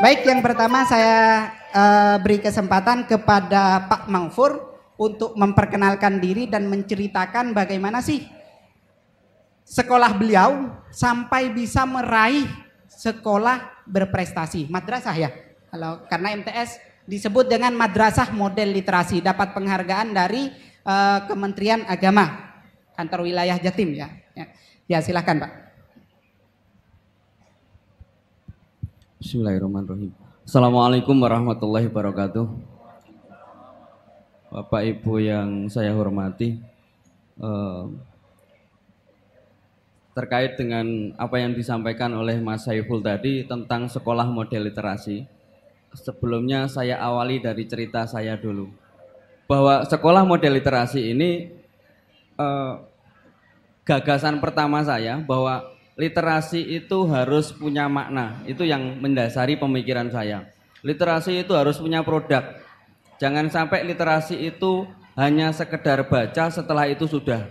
Baik, yang pertama saya uh, beri kesempatan kepada Pak Mangfur untuk memperkenalkan diri dan menceritakan bagaimana sih sekolah beliau sampai bisa meraih sekolah berprestasi, madrasah ya. Kalau karena MTS disebut dengan madrasah model literasi, dapat penghargaan dari uh, Kementerian Agama, kantor wilayah Jatim ya. Ya silahkan Pak. Bismillahirrahmanirrahim. Assalamualaikum warahmatullahi wabarakatuh. Bapak Ibu yang saya hormati, eh, terkait dengan apa yang disampaikan oleh Mas Saiful tadi tentang sekolah model literasi. Sebelumnya saya awali dari cerita saya dulu bahwa sekolah model literasi ini eh, gagasan pertama saya bahwa literasi itu harus punya makna. Itu yang mendasari pemikiran saya. Literasi itu harus punya produk. Jangan sampai literasi itu hanya sekedar baca setelah itu sudah.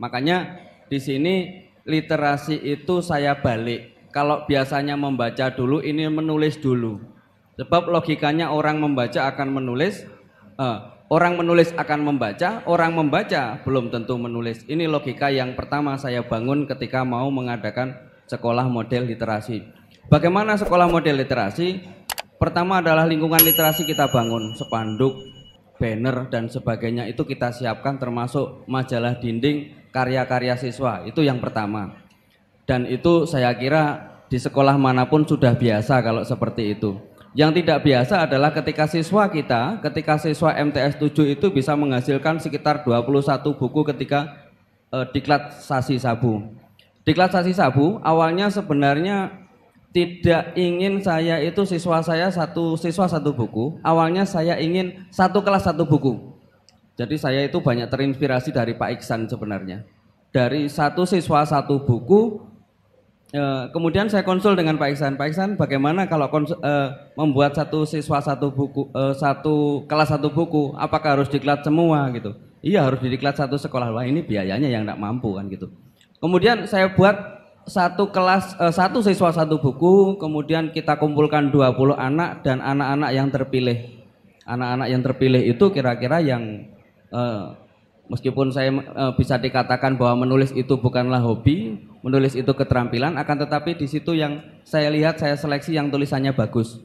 Makanya di sini literasi itu saya balik. Kalau biasanya membaca dulu ini menulis dulu. Sebab logikanya orang membaca akan menulis. Eh, Orang menulis akan membaca, orang membaca belum tentu menulis. Ini logika yang pertama saya bangun ketika mau mengadakan sekolah model literasi. Bagaimana sekolah model literasi? Pertama adalah lingkungan literasi kita bangun, sepanduk, banner dan sebagainya itu kita siapkan termasuk majalah dinding karya-karya siswa. Itu yang pertama. Dan itu saya kira di sekolah manapun sudah biasa kalau seperti itu. Yang tidak biasa adalah ketika siswa kita, ketika siswa MTS 7 itu bisa menghasilkan sekitar 21 buku ketika e, diklat sasi sabu. Diklat sasi sabu awalnya sebenarnya tidak ingin saya itu siswa saya satu siswa satu buku. Awalnya saya ingin satu kelas satu buku. Jadi saya itu banyak terinspirasi dari Pak Iksan sebenarnya. Dari satu siswa satu buku Eh, kemudian saya konsul dengan Pak Iksan. Pak Iksan, bagaimana kalau konsul, uh, eh, membuat satu siswa satu buku, uh, satu kelas satu buku, apakah harus diklat semua gitu? Iya harus diklat satu sekolah. Wah ini biayanya yang tidak mampu kan gitu. Kemudian saya buat satu kelas eh, satu siswa satu buku, kemudian kita kumpulkan 20 anak dan anak-anak yang terpilih. Anak-anak yang terpilih itu kira-kira yang eh, Meskipun saya e, bisa dikatakan bahwa menulis itu bukanlah hobi, menulis itu keterampilan, akan tetapi di situ yang saya lihat saya seleksi yang tulisannya bagus.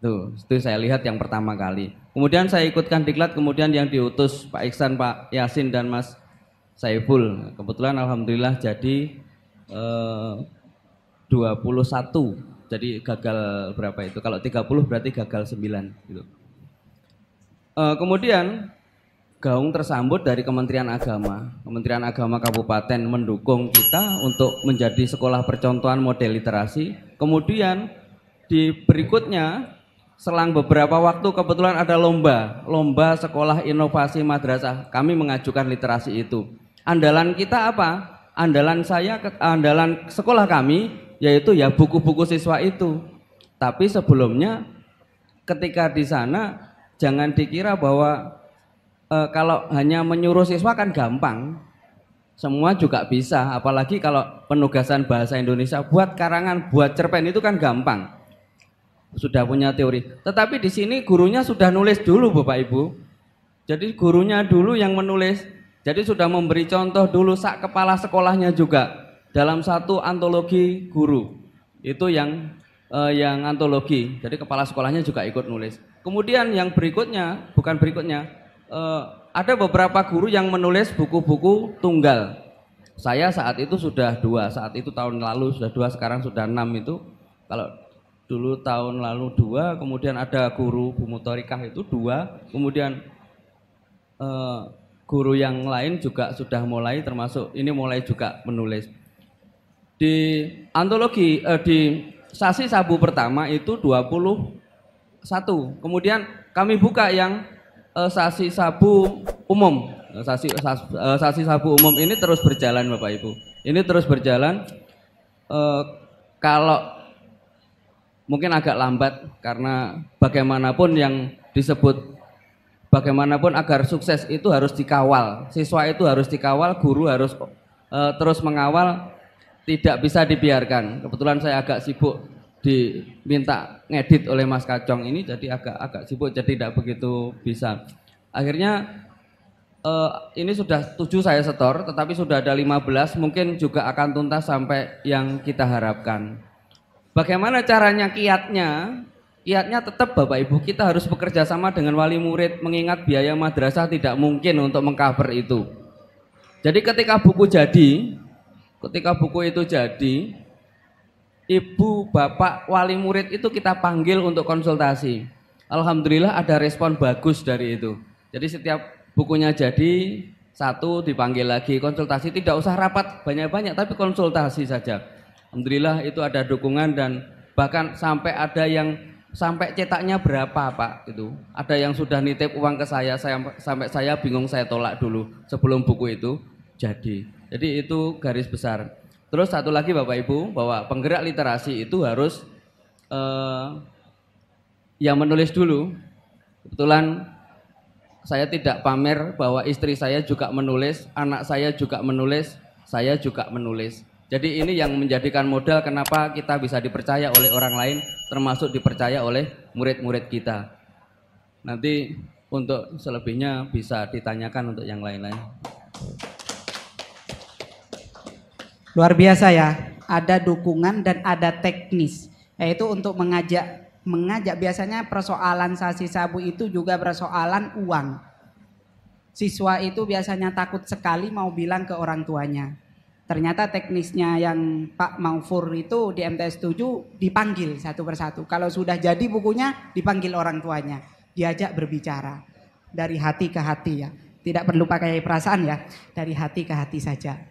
Tuh, itu saya lihat yang pertama kali. Kemudian saya ikutkan diklat, kemudian yang diutus Pak Iksan, Pak Yasin dan Mas Saiful. Kebetulan alhamdulillah jadi e, eh, 21. Jadi gagal berapa itu? Kalau 30 berarti gagal 9 gitu. Eh, kemudian Gaung tersambut dari Kementerian Agama. Kementerian Agama Kabupaten mendukung kita untuk menjadi sekolah percontohan model literasi. Kemudian di berikutnya selang beberapa waktu kebetulan ada lomba, lomba sekolah inovasi madrasah. Kami mengajukan literasi itu. Andalan kita apa? Andalan saya, andalan sekolah kami yaitu ya buku-buku siswa itu. Tapi sebelumnya ketika di sana jangan dikira bahwa e, kalau hanya menyuruh siswa kan gampang. Semua juga bisa, apalagi kalau penugasan bahasa Indonesia buat karangan, buat cerpen itu kan gampang. Sudah punya teori. Tetapi di sini gurunya sudah nulis dulu Bapak Ibu. Jadi gurunya dulu yang menulis. Jadi sudah memberi contoh dulu sak kepala sekolahnya juga dalam satu antologi guru. Itu yang eh, yang antologi. Jadi kepala sekolahnya juga ikut nulis. Kemudian yang berikutnya, bukan berikutnya, uh, ada beberapa guru yang menulis buku-buku tunggal. Saya saat itu sudah dua, saat itu tahun lalu sudah dua, sekarang sudah enam itu. Kalau dulu tahun lalu dua, kemudian ada guru Bumotorikah itu dua, kemudian uh, guru yang lain juga sudah mulai termasuk ini mulai juga menulis. Di antologi uh, di sasi sabu pertama itu 21. Kemudian kami buka yang Eh, sasi sabu umum. Eh, sasi, sas, eh, sasi sabu umum ini terus berjalan Bapak Ibu. Ini terus berjalan uh, kalau mungkin agak lambat karena bagaimanapun yang disebut bagaimanapun agar sukses itu harus dikawal. Siswa itu harus dikawal, guru harus uh, terus mengawal, tidak bisa dibiarkan. Kebetulan saya agak sibuk diminta ngedit oleh Mas Kacong ini jadi agak agak sibuk jadi tidak begitu bisa. Akhirnya uh, ini sudah tujuh saya setor tetapi sudah ada 15 mungkin juga akan tuntas sampai yang kita harapkan. Bagaimana caranya kiatnya? Kiatnya tetap Bapak Ibu kita harus bekerja sama dengan wali murid mengingat biaya madrasah tidak mungkin untuk mengcover itu. Jadi ketika buku jadi, ketika buku itu jadi, ibu, bapak, wali murid itu kita panggil untuk konsultasi. Alhamdulillah ada respon bagus dari itu. Jadi setiap bukunya jadi satu dipanggil lagi konsultasi tidak usah rapat banyak-banyak tapi konsultasi saja. Alhamdulillah itu ada dukungan dan bahkan sampai ada yang sampai cetaknya berapa Pak itu. Ada yang sudah nitip uang ke saya, saya sampai saya bingung saya tolak dulu sebelum buku itu jadi. Jadi itu garis besar. Terus satu lagi Bapak Ibu bahwa penggerak literasi itu harus eh, yang menulis dulu. Kebetulan saya tidak pamer bahwa istri saya juga menulis, anak saya juga menulis, saya juga menulis. Jadi ini yang menjadikan modal kenapa kita bisa dipercaya oleh orang lain, termasuk dipercaya oleh murid-murid kita. Nanti untuk selebihnya bisa ditanyakan untuk yang lain-lain. Luar biasa ya, ada dukungan dan ada teknis, yaitu untuk mengajak mengajak biasanya persoalan sasi sabu itu juga persoalan uang. Siswa itu biasanya takut sekali mau bilang ke orang tuanya. Ternyata teknisnya yang Pak Maufur itu di MTS 7 dipanggil satu persatu. Kalau sudah jadi bukunya dipanggil orang tuanya, diajak berbicara dari hati ke hati ya. Tidak perlu pakai perasaan ya, dari hati ke hati saja.